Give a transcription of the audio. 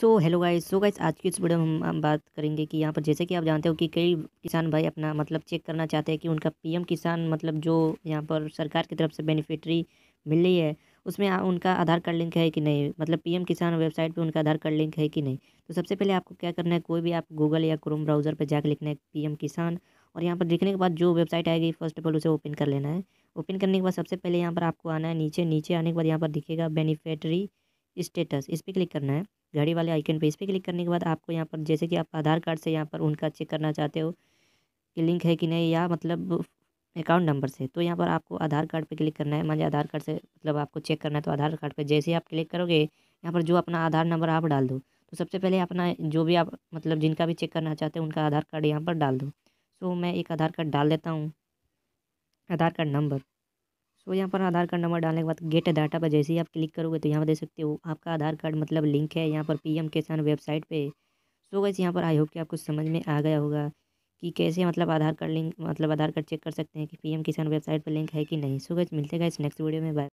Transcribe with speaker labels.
Speaker 1: सो hello guys so guys आज की इस वीडियो में हम बात करेंगे कि यहाँ पर जैसे कि आप जानते हो कि कई किसान भाई अपना मतलब चेक करना चाहते हैं कि उनका पीएम किसान मतलब जो यहाँ पर सरकार की तरफ से बेनिफिटरी मिल रही है उसमें आ, उनका आधार कार्ड लिंक है कि नहीं मतलब पीएम किसान वेबसाइट पे उनका आधार कार्ड लिंक है कि नहीं तो सबसे पहले आपको क्या करना है कोई भी आप गूगल या क्रोम ब्राउज़र पर जाकर लिखना है पी किसान और यहाँ पर लिखने के बाद जो वेबसाइट आएगी फर्स्ट ऑफ ऑल उसे ओपन कर लेना है ओपन करने के बाद सबसे पहले यहाँ पर आपको आना है नीचे नीचे आने के बाद यहाँ पर दिखेगा बेनिफिटरी स्टेटस इस पर क्लिक करना है घड़ी वाले आइकन पे इस पर क्लिक करने के बाद आपको यहाँ पर जैसे कि आप आधार कार्ड से यहाँ पर उनका चेक करना चाहते हो कि लिंक है कि नहीं या मतलब अकाउंट नंबर से तो यहाँ पर आपको आधार कार्ड पे क्लिक करना है मान आधार कार्ड से मतलब आपको चेक करना है तो आधार कार्ड पे जैसे ही आप क्लिक करोगे यहाँ पर जो अपना आधार नंबर आप डाल दो तो सबसे पहले अपना जो भी आप मतलब जिनका भी चेक करना चाहते हैं उनका आधार कार्ड यहाँ पर डाल दो सो मैं एक आधार कार्ड डाल देता हूँ आधार कार्ड नंबर सो यहाँ पर आधार कार्ड नंबर डालने के बाद गेट डाटा पर जैसे ही आप क्लिक करोगे तो यहाँ पर देख सकते हो आपका आधार कार्ड मतलब लिंक है यहाँ पर एम किसान वेबसाइट पर सो वैसे यहाँ पर आई होप कि आपको समझ में आ गया होगा कि कैसे मतलब आधार कार्ड लिंक मतलब आधार कार्ड चेक कर सकते हैं कि पीएम किसान वेबसाइट पर लिंक है कि नहीं सो गैस मिलते गए इस नेक्स्ट वीडियो में बाय